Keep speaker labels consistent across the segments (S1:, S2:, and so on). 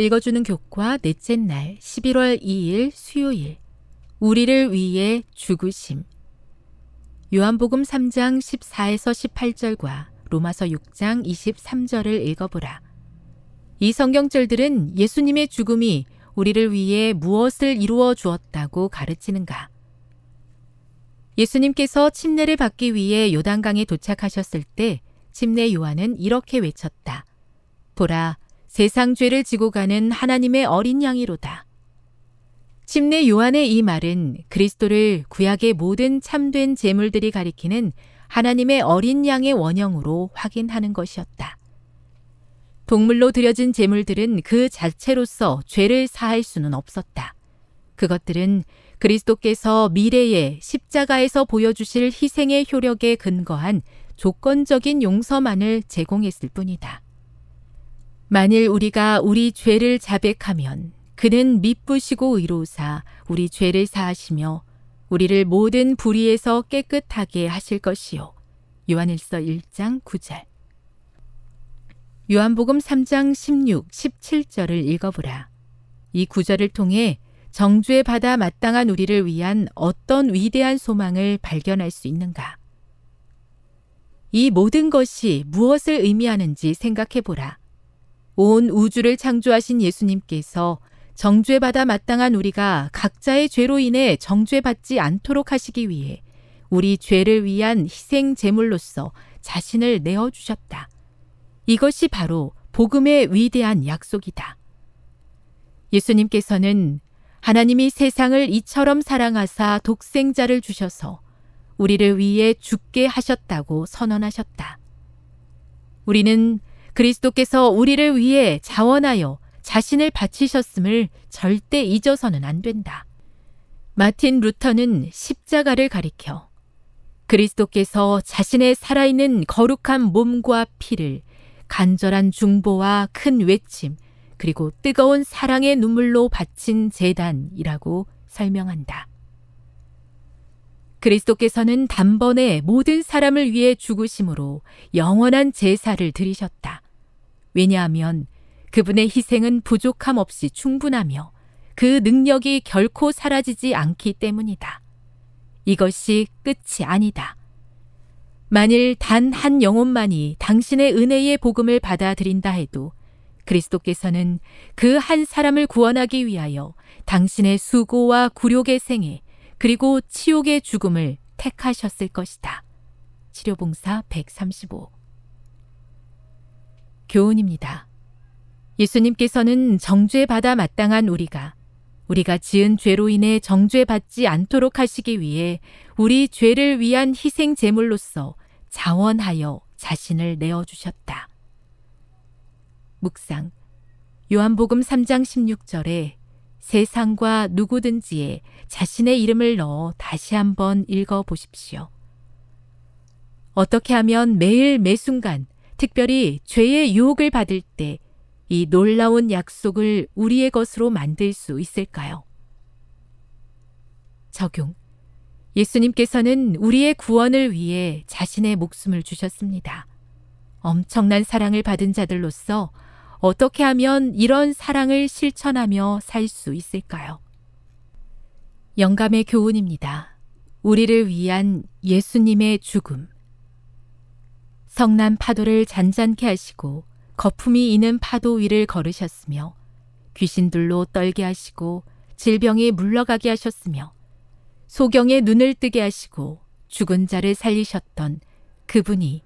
S1: 읽어주는 교과 넷째 날 11월 2일 수요일 우리를 위해 죽으심 요한복음 3장 14에서 18절과 로마서 6장 23절을 읽어보라. 이 성경절들은 예수님의 죽음이 우리를 위해 무엇을 이루어 주었다고 가르치는가? 예수님께서 침례를 받기 위해 요단강에 도착하셨을 때 침례 요한은 이렇게 외쳤다. 보라, 세상 죄를 지고 가는 하나님의 어린 양이로다. 침례 요한의 이 말은 그리스도를 구약의 모든 참된 제물들이 가리키는 하나님의 어린 양의 원형으로 확인하는 것이었다. 동물로 드려진 제물들은 그 자체로서 죄를 사할 수는 없었다. 그것들은 그리스도께서 미래에 십자가에서 보여주실 희생의 효력에 근거한 조건적인 용서만을 제공했을 뿐이다. 만일 우리가 우리 죄를 자백하면 그는 미쁘시고 의로사 우리 죄를 사하시며 우리를 모든 불의에서 깨끗하게 하실 것이요. 요한일서 1장 9절. 요한복음 3장 16, 17절을 읽어보라. 이 구절을 통해 정주의 바 마땅한 우리를 위한 어떤 위대한 소망을 발견할 수 있는가? 이 모든 것이 무엇을 의미하는지 생각해보라. 온 우주를 창조하신 예수님께서 정죄받아 마땅한 우리가 각자의 죄로 인해 정죄받지 않도록 하시기 위해 우리 죄를 위한 희생 제물로서 자신을 내어 주셨다. 이것이 바로 복음의 위대한 약속이다. 예수님께서는 하나님이 세상을 이처럼 사랑하사 독생자를 주셔서 우리를 위해 죽게 하셨다고 선언하셨다. 우리는 그리스도께서 우리를 위해 자원하여 자신을 바치셨음을 절대 잊어서는 안 된다. 마틴 루터는 십자가를 가리켜 그리스도께서 자신의 살아있는 거룩한 몸과 피를 간절한 중보와 큰 외침, 그리고 뜨거운 사랑의 눈물로 바친 재단이라고 설명한다. 그리스도께서는 단번에 모든 사람을 위해 죽으심으로 영원한 제사를 드리셨다. 왜냐하면 그분의 희생은 부족함 없이 충분하며 그 능력이 결코 사라지지 않기 때문이다. 이것이 끝이 아니다. 만일 단 한 영혼만이 당신의 은혜의 복음을 받아들인다 해도 그리스도께서는 그 한 사람을 구원하기 위하여 당신의 수고와 굴욕의 생애 그리고 치욕의 죽음을 택하셨을 것이다. 치료봉사 135 교훈입니다. 예수님께서는 정죄받아 마땅한 우리가 우리가 지은 죄로 인해 정죄받지 않도록 하시기 위해 우리 죄를 위한 희생 제물로서 자원하여 자신을 내어 주셨다. 묵상 요한복음 3장 16절에 세상과 누구든지에 자신의 이름을 넣어 다시 한번 읽어 보십시오. 어떻게 하면 매일 매순간 특별히 죄의 유혹을 받을 때 이 놀라운 약속을 우리의 것으로 만들 수 있을까요? 적용. 예수님께서는 우리의 구원을 위해 자신의 목숨을 주셨습니다. 엄청난 사랑을 받은 자들로서 어떻게 하면 이런 사랑을 실천하며 살 수 있을까요? 영감의 교훈입니다. 우리를 위한 예수님의 죽음. 성난 파도를 잔잔케 하시고 거품이 있는 파도 위를 걸으셨으며 귀신들로 떨게 하시고 질병이 물러가게 하셨으며 소경의 눈을 뜨게 하시고 죽은 자를 살리셨던 그분이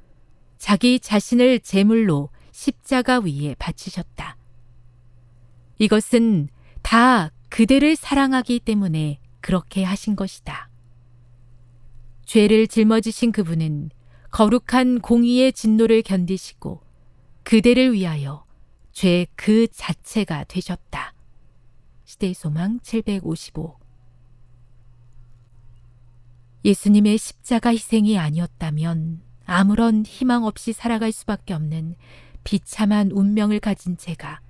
S1: 자기 자신을 제물로 십자가 위에 바치셨다. 이것은 다 그대를 사랑하기 때문에 그렇게 하신 것이다. 죄를 짊어지신 그분은 거룩한 공의의 진노를 견디시고 그대를 위하여 죄 그 자체가 되셨다. 시대의 소망 755 예수님의 십자가 희생이 아니었다면 아무런 희망 없이 살아갈 수밖에 없는 비참한 운명을 가진 제가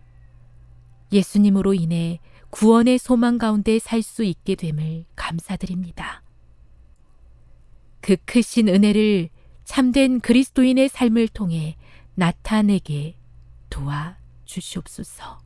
S1: 예수님으로 인해 구원의 소망 가운데 살 수 있게 됨을 감사드립니다. 그 크신 은혜를 참된 그리스도인의 삶을 통해 나타내게 도와 주시옵소서.